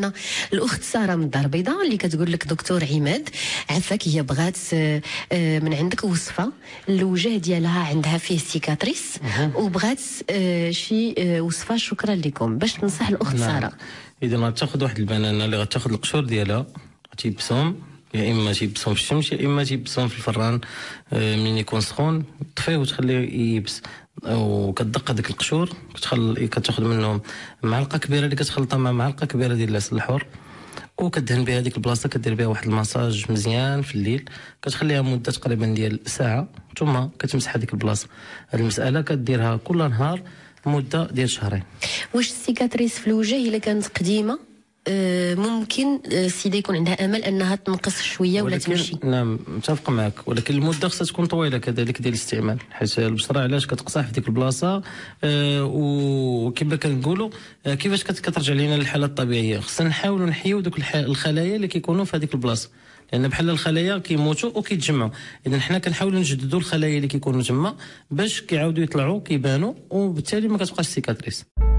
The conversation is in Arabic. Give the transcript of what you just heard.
معنا الاخت ساره من الدار البيضاء اللي كتقول لك دكتور عماد عفاك هي بغات آه، من عندك وصفه الوجه ديالها عندها فيه سيكاتريس وبغات آه، شي آه، وصفه شكرا لكم باش تنصح الاخت نعم. ساره اذا غتاخذ واحد البنانه اللي غتاخذ القشور ديالها تيبسهم يا اما تيبسهم في الشمس يا اما تيبسهم في الفران آه، من يكون سخون طفيه وتخليه يبس وكدق هذيك القشور كتخل كتاخذ منهم معلقه كبيره اللي كتخلطها مع معلقه كبيره ديال العسل الحر وكدهن بها هذيك البلاصه كدير بها واحد المساج مزيان في الليل كتخليها مده تقريبا ديال ساعه ثم كتمسح هذيك البلاصه هذه المساله كديرها كل نهار مده ديال شهرين واش السيكاتريس في الوجه الا كانت قديمه آه، ممكن السيده آه، يكون عندها امل انها تنقص شويه ولا تمشي نعم متفق معك ولكن المده خصها تكون طويله كذلك ديال الاستعمال حيت البشره علاش كتقصح في ديك البلاصه أه وكما كنقولوا أه كيفاش كترجع لنا للحاله الطبيعيه خصنا نحاولوا نحيوا دوك الخلايا اللي كيكونوا في هذيك البلاصه لان بحال الخلايا كيموتوا وكيتجمعوا اذا حنا كنحاولوا نجددوا الخلايا اللي كيكونوا تما باش كيعاودوا يطلعوا كيبانوا وبالتالي ما كتبقاش سيكاتريس